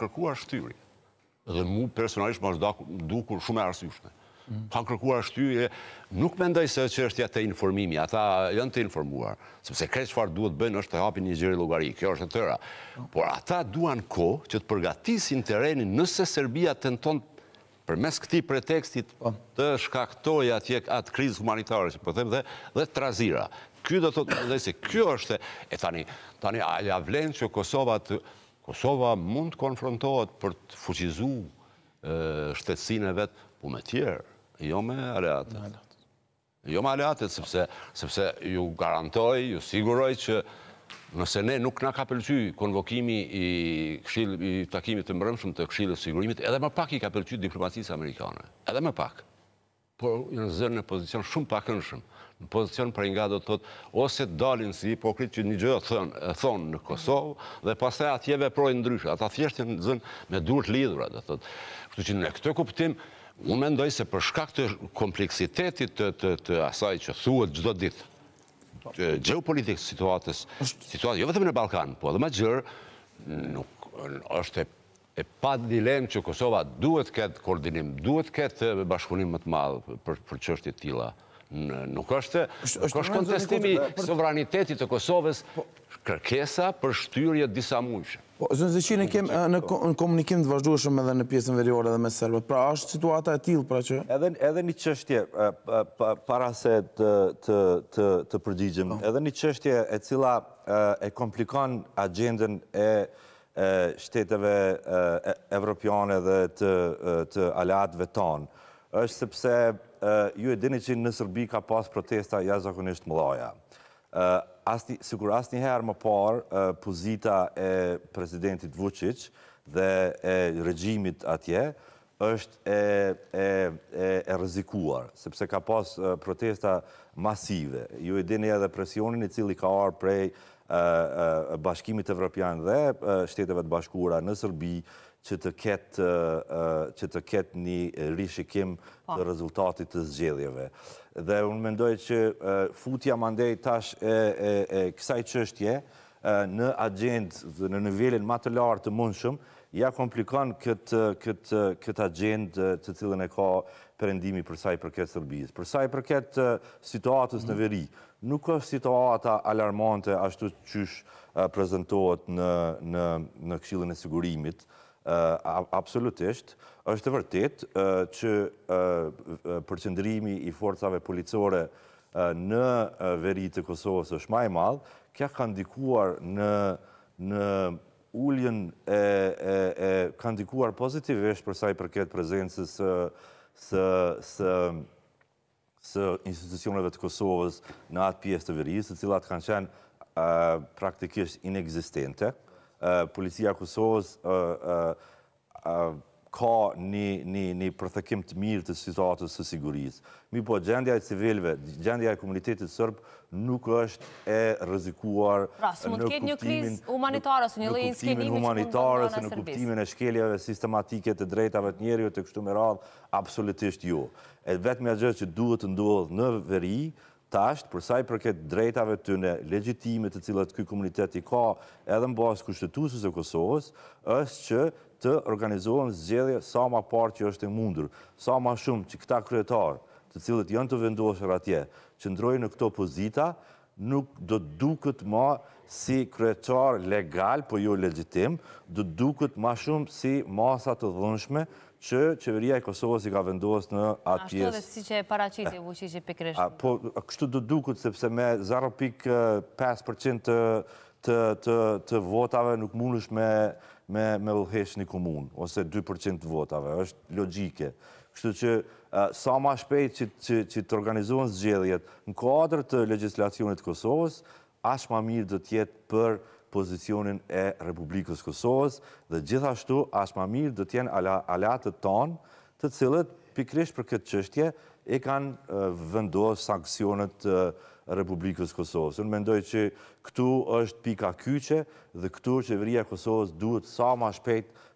kërkuar shtyri. Dhe mu personalisht më është dukur e arsyshme. Kanë kërkuar shtyri, nuk me ndaj se që është ja të informimi, ata janë të informuar, sepse kërë që farë duhet bëjnë është të hapin një gjeri logari, kjo është të tëra. Por ata duan ko që të përgatisin të nëse Serbia të nëton për mes këti pretekstit po. të shkaktoj atje atë krizë humanitarës, për po them dhe, dhe të razira. Kjo është, e të të të të të të të Kosova mund të konfrontohet për të fuqizu shtetsin e vetë, u po me tjerë, jo me aleatet. Jo me aleatet, sepse ju garantoj, ju siguroj që nëse ne nuk nga ka pëlqy konvokimi i takimit të mërëmshëm të kshilës sigurimit, edhe më pak i ka pëlqy diplomatisë amerikane. Edhe më pak. Por në zërë në pozicion shumë pakënëshëm në pozicion për nga do të thotë, ose dalin si hipokrit që një gjë thonë në Kosovë, dhe pasaj atjeve projë ndryshë, ata në zën me durët lidhura, dhe thotë. Kështu që në këtë kuptim, u mendoj se për shkak të kompleksitetit të asaj që thuët gjdo ditë, geopolitikë situatës, situatës, jo vetëm në Balkanë, po edhe ma gjërë, nuk është e e pa dilemë që Kosova duhet këtë koordinim, duhet këtë bashkunim më të madhë për qështje tila nuk është kontestimi sovranitetit të Kosovës po- kërkesa për shtyrje disa mujshë. Po, zënë kemë në komunikim të vazhdueshëm edhe në pjesën veriore dhe me serbët, pra është situata e tilë, pra që... Edhe një qështje, para se të përgjigjim, po. edhe një qështje e cila e komplikon agendën e shteteve evropiane dhe të alatëve tonë, është sepse ju e dini që në Sërbi ka pas protesta jazakonisht zakonisht më loja. Sikur asë njëherë më parë, pozita e prezidentit Vucic dhe e regjimit atje është e rezikuar, sepse ka pas protesta masive. Ju e dini edhe presionin i cili ka arë prej bashkimit evropian dhe shteteve të bashkura në Sërbi, që të ketë një rishikim po. të rezultatit të zgjedhjeve. Dhe unë mendoj që futja mandej tash e kësaj qështje në agendë dhe në nivelin ma të lartë të mundshëm, ja komplikon këtë agendë të cilën e ka përendimi përsa i përket sërbijës, përsa i përket situatës në veri. Nuk është situata alarmante ashtu qysh prezentohet në kshilën e sigurimit, absolutisht, është të vërtet që përqendrimi i forcave policore në veri të Kosovës është maj madhë, kja kanë dikuar në ulljen e, e, e pozitiv dikuar pozitivisht përsa i përket prezencës së, së, së, së institucioneve të Kosovës në atë pjesë të verisë, të cilat kanë qenë praktikisht inexistente. policia Kosovës ka një, përthëkim të mirë të situatës së sigurisë. Mi po, gjendja e civilve, gjendja e komunitetit sërbë nuk është e rëzikuar pra, në kuptimin humanitarës, një në në sërbis. Në kuptimin e shkeljeve sistematike të drejtave të njeri të kështu me radhë, absolutisht jo. E vetë me gjithë që duhet të ndodhë në veri, Tashtë, përsa i përket drejtave të në legjitimit të cilat këj komunitet i ka edhe në basë kushtetusës e Kosovës, është që të organizohen zgjedhje sa ma parë që është e mundur, sa ma shumë që këta kryetarë të cilat janë të vendosër atje, që ndrojnë në këto pozita, nuk do të duket ma si kryetar legal, po jo legjitim, do të duket ma shumë si masat të dhënshme që qeveria e Kosovës i ka vendohës në atë pjesë. Ashtu dhe si që e paracit e vëqit për pikrështë. Po, kështu do të duket sepse me 0.5% të votave nuk mund është me vëhesh një komunë, ose 2% të votave, është logike. Kështu që Eh, sa ma shpejt që të organizohen zgjedhjet në kodrë të legislacionit Kosovës, ashma mirë dhe tjetë për pozicionin e Republikës Kosovës dhe gjithashtu ashma mirë dhe tjenë alatët tonë të cilët pikrish për këtë qështje e kanë eh, vendohë sankcionet eh, Republikës Kosovës. Unë mendoj që këtu është pika kyqe dhe këtu qeveria Kosovës duhet sa ma shpejt